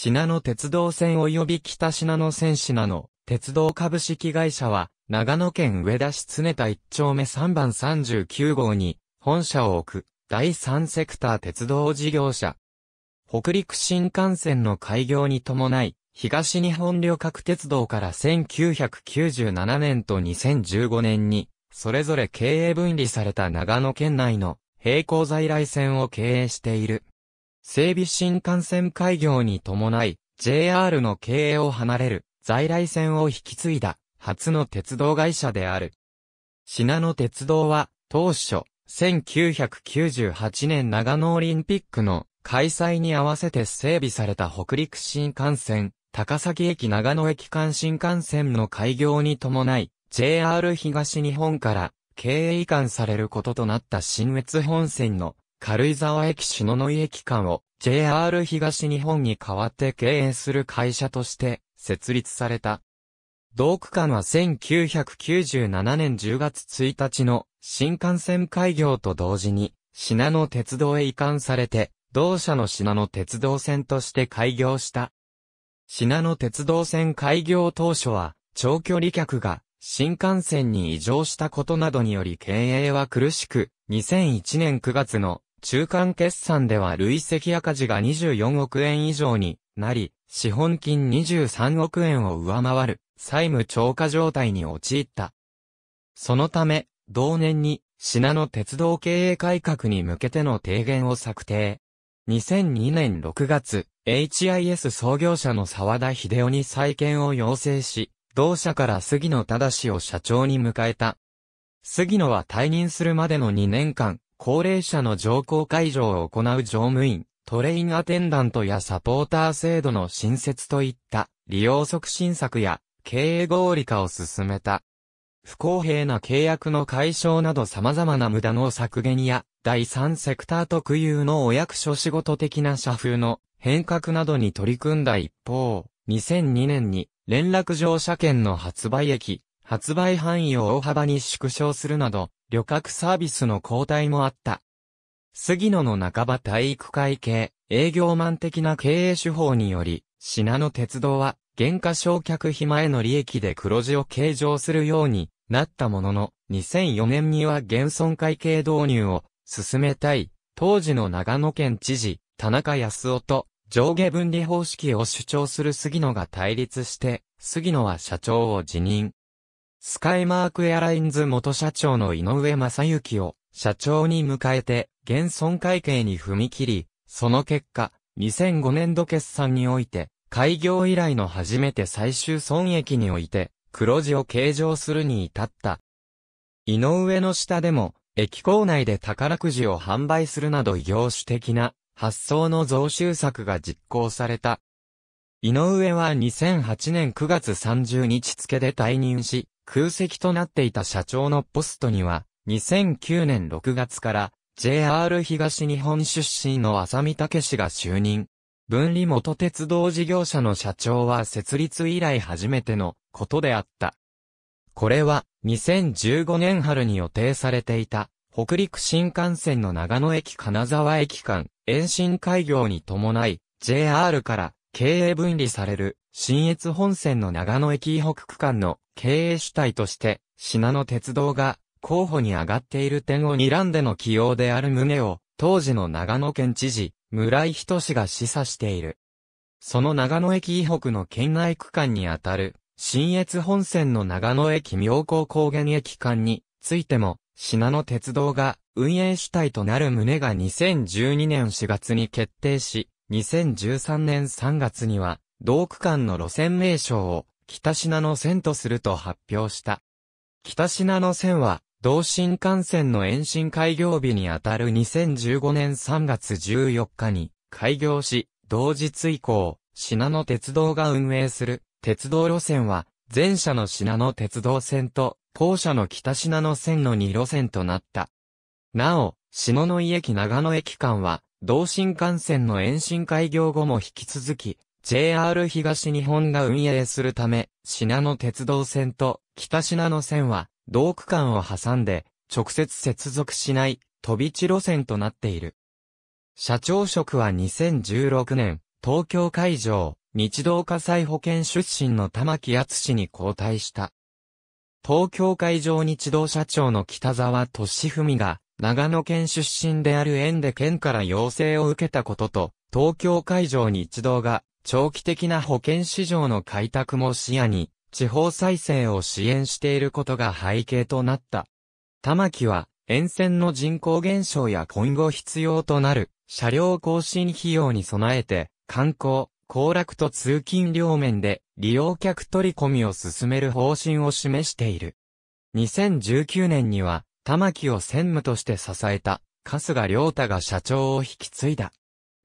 信濃鉄道線及び北信濃線信濃、鉄道株式会社は、長野県上田市常田1丁目3番39号に、本社を置く、第3セクター鉄道事業者。北陸新幹線の開業に伴い、東日本旅客鉄道から1997年と2015年に、それぞれ経営分離された長野県内の並行在来線を経営している。整備新幹線開業に伴い、JR の経営を離れる、在来線を引き継いだ、初の鉄道会社である。品野鉄道は、当初、1998年長野オリンピックの開催に合わせて整備された北陸新幹線、高崎駅長野駅間新幹線の開業に伴い、JR 東日本から経営移管されることとなった新越本線の軽井沢駅篠ノ井駅間を JR 東日本に代わって経営する会社として設立された。同区間は1997年10月1日の新幹線開業と同時に、品野鉄道へ移管されて、同社の品野鉄道線として開業した。品野鉄道線開業当初は、長距離客が新幹線に異常したことなどにより経営は苦しく、2001年9月の中間決算では累積赤字が24億円以上になり、資本金23億円を上回る債務超過状態に陥った。そのため、同年に、品の鉄道経営改革に向けての提言を策定。2002年6月、HIS 創業者の沢田秀夫に再建を要請し、同社から杉野正を社長に迎えた。杉野は退任するまでの2年間、高齢者の乗降解除を行う乗務員、トレインアテンダントやサポーター制度の新設といった利用促進策や経営合理化を進めた。不公平な契約の解消など様々な無駄の削減や、第三セクター特有のお役所仕事的な社風の変革などに取り組んだ一方、2002年に連絡乗車券の発売駅、発売範囲を大幅に縮小するなど、旅客サービスの交代もあった。杉野の半ば体育会系、営業マン的な経営手法により、信濃鉄道は、減価償却費前の利益で黒字を計上するようになったものの、2004年には現存会計導入を進めたい、当時の長野県知事、田中康夫と上下分離方式を主張する杉野が対立して、杉野は社長を辞任。スカイマークエアラインズ元社長の井上正幸を社長に迎えて減損会計に踏み切り、その結果、2005年度決算において、開業以来の初めて最終損益において、黒字を計上するに至った。井上の下でも、駅構内で宝くじを販売するなど異業種的な発想の増収策が実行された。井上は2008年9月30日付で退任し、空席となっていた社長のポストには、2009年6月から JR 東日本出身の浅見武氏が就任。分離元鉄道事業者の社長は設立以来初めてのことであった。これは2015年春に予定されていた北陸新幹線の長野駅金沢駅間延伸開業に伴い JR から経営分離される新越本線の長野駅以北区間の経営主体として、品野鉄道が候補に上がっている点を睨んでの起用である旨を、当時の長野県知事、村井仁氏が示唆している。その長野駅以北の県内区間にあたる、新越本線の長野駅妙高高原駅間についても、品野鉄道が運営主体となる旨が2012年4月に決定し、2013年3月には同区間の路線名称を北品の線とすると発表した。北品の線は、同新幹線の延伸開業日にあたる2015年3月14日に開業し、同日以降、品野鉄道が運営する鉄道路線は、前者の品野鉄道線と、後者の北品の線の2路線となった。なお、下野井駅長野駅間は、同新幹線の延伸開業後も引き続き、JR 東日本が運営するため、品野鉄道線と北品野線は、同区間を挟んで、直接接続しない、飛び地路線となっている。社長職は2016年、東京会場、日動火災保険出身の玉木厚に交代した。東京会場日動社長の北沢俊文が、長野県出身である縁で県から要請を受けたことと、東京会場日動が長期的な保険市場の開拓も視野に、地方再生を支援していることが背景となった。玉木は、沿線の人口減少や今後必要となる、車両更新費用に備えて、観光、行楽と通勤両面で、利用客取り込みを進める方針を示している。2019年には、玉木を専務として支えた、春日良太が社長を引き継いだ。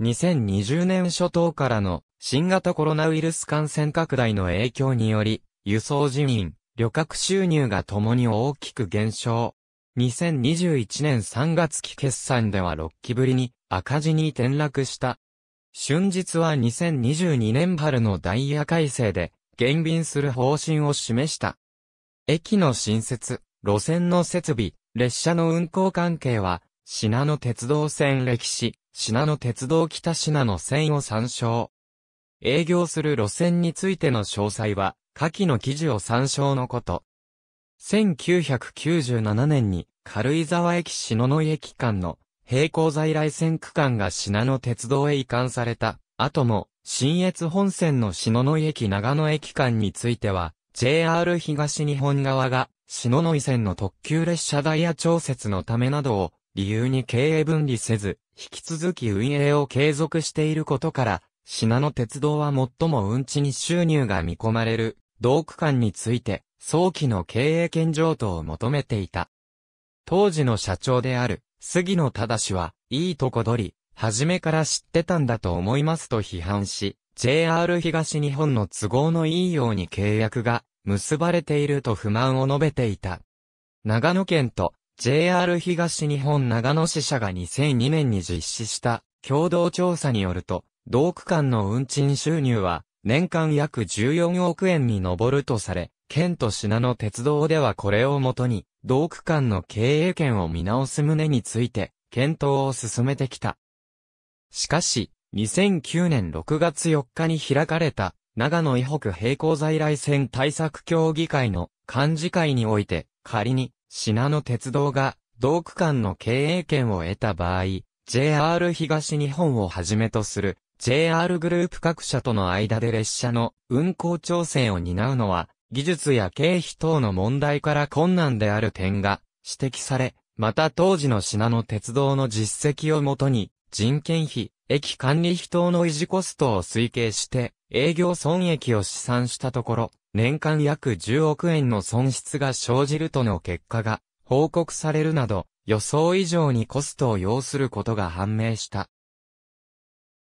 2020年初頭からの新型コロナウイルス感染拡大の影響により、輸送人員、旅客収入がともに大きく減少。2021年3月期決算では6期ぶりに赤字に転落した。春日は2022年春のダイヤ改正で減便する方針を示した。駅の新設、路線の設備、列車の運行関係は、品の鉄道線歴史、品野鉄道北品の線を参照。営業する路線についての詳細は、下記の記事を参照のこと。1997年に、軽井沢駅信井駅間の並行在来線区間が品野鉄道へ移管された後も、新越本線の信井駅長野駅間については、JR 東日本側が、篠濃井線の特急列車ダイヤ調節のためなどを理由に経営分離せず、引き続き運営を継続していることから、品の鉄道は最も運賃収入が見込まれる、同区間について、早期の経営権譲渡を求めていた。当時の社長である、杉野忠は、いいとこ取り、初めから知ってたんだと思いますと批判し、JR 東日本の都合のいいように契約が結ばれていると不満を述べていた。長野県と JR 東日本長野支社が2002年に実施した共同調査によると、同区間の運賃収入は年間約14億円に上るとされ、県と品の鉄道ではこれをもとに、同区間の経営権を見直す旨について、検討を進めてきた。しかし、2009年6月4日に開かれた、長野以北並行在来線対策協議会の幹事会において、仮に品野の鉄道が、同区間の経営権を得た場合、JR 東日本をはじめとする、JR グループ各社との間で列車の運行調整を担うのは、技術や経費等の問題から困難である点が指摘され、また当時の品の鉄道の実績をもとに、人件費、駅管理費等の維持コストを推計して、営業損益を試算したところ、年間約10億円の損失が生じるとの結果が報告されるなど、予想以上にコストを要することが判明した。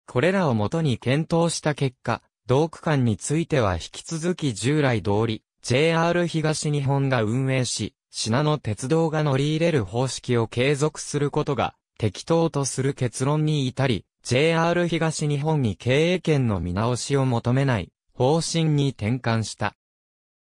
これらをもとに検討した結果、同区間については引き続き従来通り、JR 東日本が運営し、品の鉄道が乗り入れる方式を継続することが適当とする結論に至り、JR 東日本に経営権の見直しを求めない方針に転換した。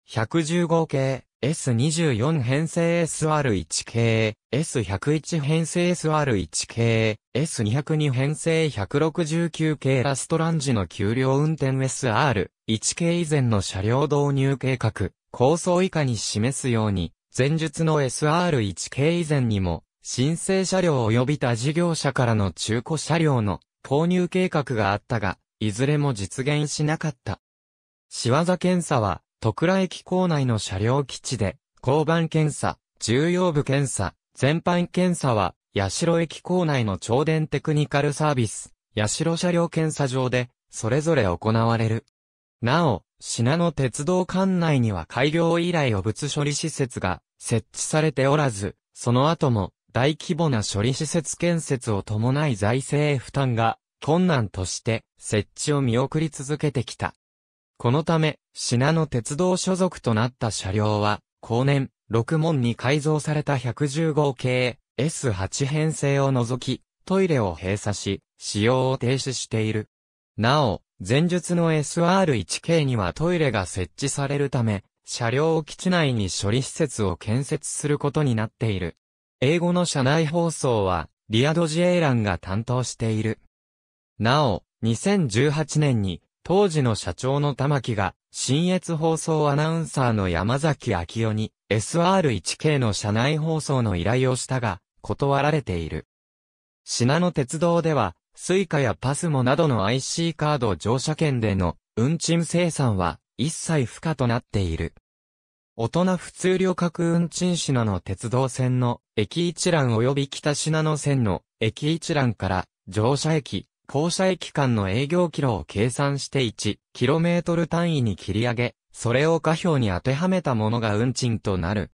115系 S24 編成 SR1 系 S101 編成 SR1 系 S202 編成169系ラストランジの給料運転 SR1 系以前の車両導入計画構想以下に示すように前述の SR1 系以前にも申請車両及び他事業者からの中古車両の購入計画があったが、いずれも実現しなかった。仕業検査は、戸倉駅構内の車両基地で、交番検査、重要部検査、全般検査は、八代駅構内の超電テクニカルサービス、八代車両検査場で、それぞれ行われる。なお、品野鉄道管内には開業以来お物処理施設が設置されておらず、その後も大規模な処理施設建設を伴い財政負担が困難として設置を見送り続けてきた。このため、品の鉄道所属となった車両は、後年、6門に改造された115系 S8 編成を除き、トイレを閉鎖し、使用を停止している。なお、前述の SR1 系にはトイレが設置されるため、車両基地内に処理施設を建設することになっている。英語の社内放送は、リアド・ジエイランが担当している。なお、2018年に、当時の社長の玉木が、新越放送アナウンサーの山崎昭夫に、SR1K の社内放送の依頼をしたが、断られている。島の鉄道では、スイカやパスモなどの IC カード乗車券での運賃生産は一切不可となっている。大人普通旅客運賃品の鉄道線の駅一覧及び北品の線の駅一覧から乗車駅、降車駅間の営業キロを計算して 1km 単位に切り上げ、それを下表に当てはめたものが運賃となる。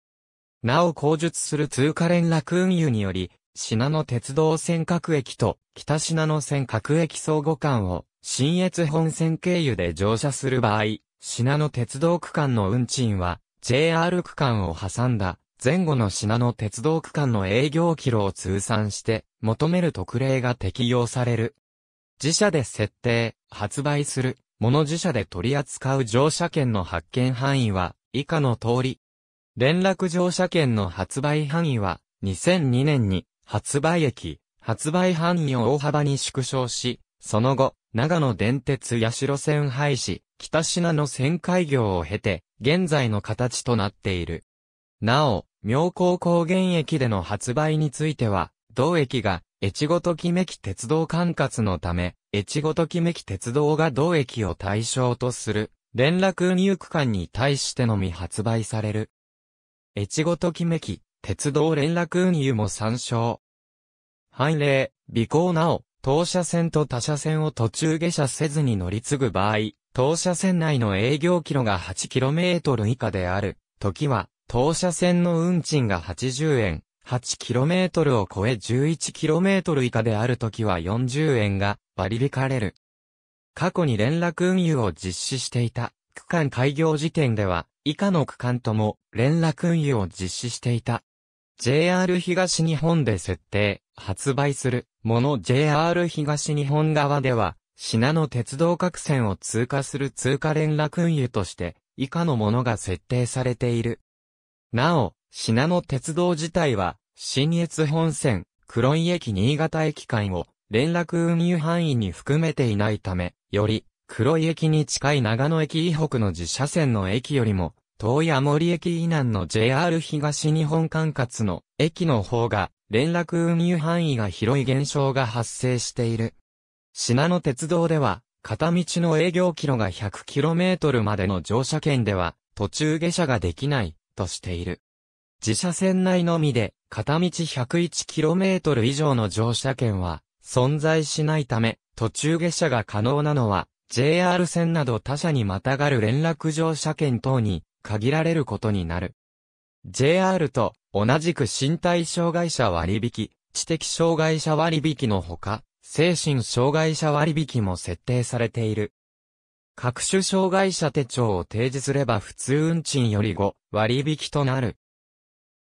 なお口述する通貨連絡運輸により、品の鉄道線各駅と北品の線各駅相互間を新越本線経由で乗車する場合、品の鉄道区間の運賃は JR 区間を挟んだ前後の品の鉄道区間の営業キロを通算して求める特例が適用される。自社で設定、発売する、もの自社で取り扱う乗車券の発券範囲は以下の通り。連絡乗車券の発売範囲は2002年に発売駅、発売範囲を大幅に縮小し、その後、長野電鉄八代線廃止、北品の旋回業を経て、現在の形となっている。なお、妙高高原駅での発売については、同駅が、越後ときめき鉄道管轄のため、越後ときめき鉄道が同駅を対象とする、連絡入区間に対してのみ発売される。越後ときめき、鉄道連絡運輸も参照。範例、尾行なお、当社線と他社線を途中下車せずに乗り継ぐ場合、当社線内の営業キロが 8km 以下である、時は、当社線の運賃が80円、8km を超え 11km 以下である時は40円が割り引かれる。過去に連絡運輸を実施していた区間開業時点では、以下の区間とも連絡運輸を実施していた。JR 東日本で設定、発売するもの JR 東日本側では、品の鉄道各線を通過する通過連絡運輸として、以下のものが設定されている。なお、品の鉄道自体は、新越本線、黒井駅新潟駅間を連絡運輸範囲に含めていないため、より黒井駅に近い長野駅以北の自社線の駅よりも、遠い森駅以南の JR 東日本管轄の駅の方が連絡運輸範囲が広い現象が発生している。品の鉄道では、片道の営業キロが 100km までの乗車券では、途中下車ができない、としている。自社線内のみで、片道 101km 以上の乗車券は、存在しないため、途中下車が可能なのは、JR 線など他社にまたがる連絡乗車券等に、限られることになる。JR と、同じく身体障害者割引、知的障害者割引のほか、精神障害者割引も設定されている。各種障害者手帳を提示すれば普通運賃より5割引となる。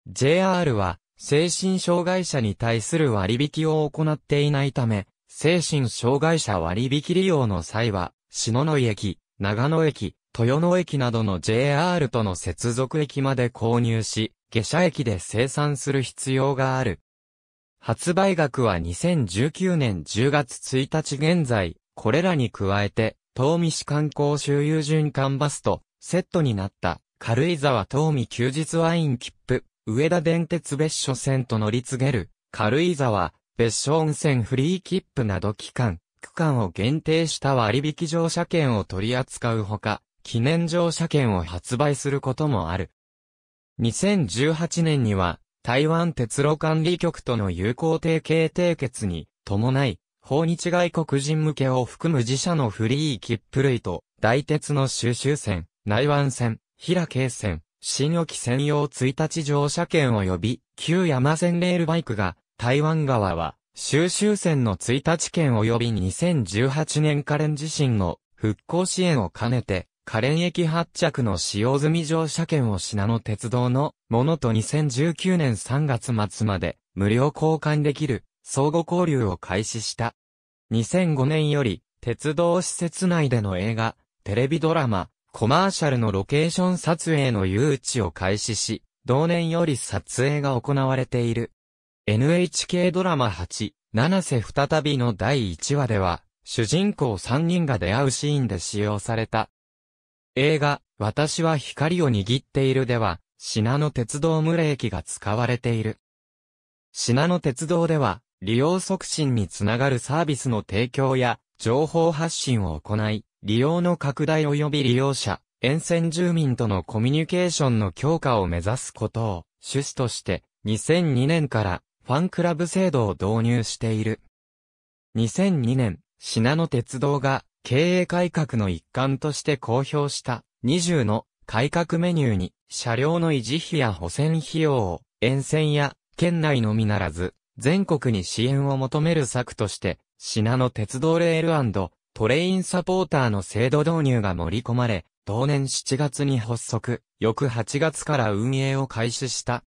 JR は精神障害者に対する割引を行っていないため、精神障害者割引利用の際は、篠野駅、長野駅、豊野駅などの JR との接続駅まで購入し、下車駅で生産する必要がある。発売額は2019年10月1日現在、これらに加えて、東美市観光周遊循環バスと、セットになった、軽井沢東美休日ワイン切符、上田電鉄別所線と乗り継げる、軽井沢、別所温泉フリー切符など期間、区間を限定した割引乗車券を取り扱うほか、記念乗車券を発売することもある。2018年には、台湾鉄路管理局との友好提携締結に伴い、訪日外国人向けを含む自社のフリー切符類と、大鉄の収集線、内湾線、平京線、新沖専用1日乗車券及び、旧山線レールバイクが、台湾側は、収集線の1日券及び2018年カレン自身の復興支援を兼ねて、可憐駅発着の使用済み乗車券を品の鉄道のものと2019年3月末まで無料交換できる相互交流を開始した。2005年より鉄道施設内での映画、テレビドラマ、コマーシャルのロケーション撮影の誘致を開始し、同年より撮影が行われている。NHK ドラマ8、七瀬再びの第1話では、主人公3人が出会うシーンで使用された映画、私は光を握っているでは、品の鉄道無礼機が使われている。品の鉄道では、利用促進につながるサービスの提供や、情報発信を行い、利用の拡大及び利用者、沿線住民とのコミュニケーションの強化を目指すことを、趣旨として、2002年から、ファンクラブ制度を導入している。2002年、品の鉄道が、経営改革の一環として公表した20の改革メニューに車両の維持費や補線費用を沿線や県内のみならず全国に支援を求める策として品の鉄道レールトレインサポーターの制度導入が盛り込まれ同年7月に発足、翌8月から運営を開始した。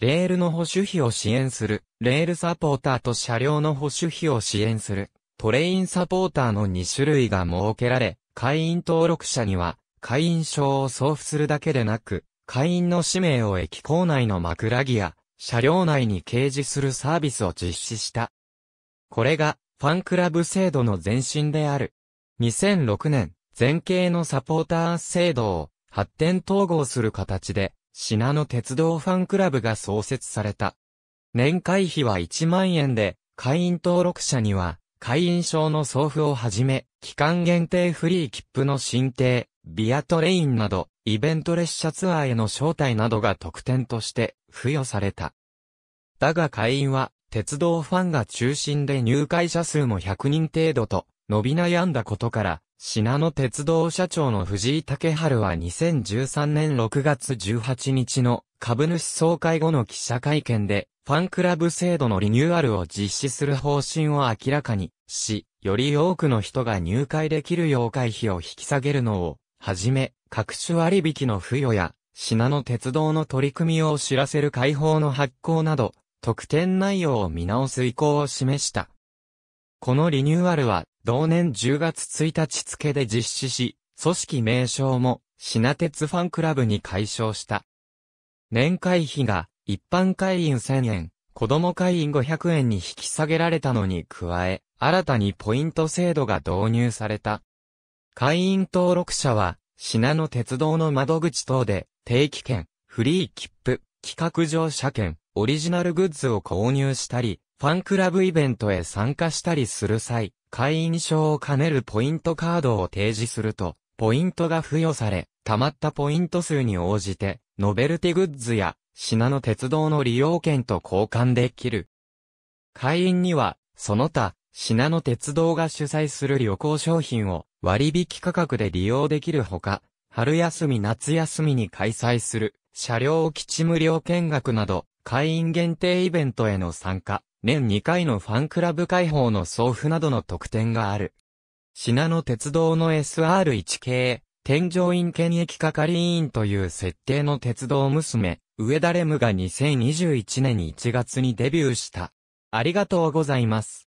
レールの保守費を支援する、レールサポーターと車両の保守費を支援する、トレインサポーターの2種類が設けられ、会員登録者には、会員証を送付するだけでなく、会員の氏名を駅構内の枕木や、車両内に掲示するサービスを実施した。これが、ファンクラブ制度の前身である。2006年、前景のサポーター制度を発展統合する形で、品の鉄道ファンクラブが創設された。年会費は1万円で、会員登録者には、会員証の送付をはじめ、期間限定フリー切符の申請、ビアトレインなど、イベント列車ツアーへの招待などが特典として付与された。だが会員は、鉄道ファンが中心で入会者数も100人程度と、伸び悩んだことから、品野鉄道社長の藤井竹春は2013年6月18日の株主総会後の記者会見で、ファンクラブ制度のリニューアルを実施する方針を明らかにし、より多くの人が入会できる要う会費を引き下げるのを、はじめ、各種割引の付与や、品の鉄道の取り組みを知らせる解放の発行など、特典内容を見直す意向を示した。このリニューアルは、同年10月1日付で実施し、組織名称も、品鉄ファンクラブに解消した。年会費が一般会員1000円、子供会員500円に引き下げられたのに加え、新たにポイント制度が導入された。会員登録者は、品の鉄道の窓口等で、定期券、フリー切符、企画乗車券、オリジナルグッズを購入したり、ファンクラブイベントへ参加したりする際、会員証を兼ねるポイントカードを提示すると、ポイントが付与され、溜まったポイント数に応じて、ノベルティグッズや品の鉄道の利用券と交換できる。会員には、その他、品の鉄道が主催する旅行商品を割引価格で利用できるほか、春休み夏休みに開催する車両基地無料見学など、会員限定イベントへの参加、年2回のファンクラブ開放の送付などの特典がある。品の鉄道の SR1 系、添乗員検疫係員という設定の鉄道娘、上田レムが2021年1月にデビューした。ありがとうございます。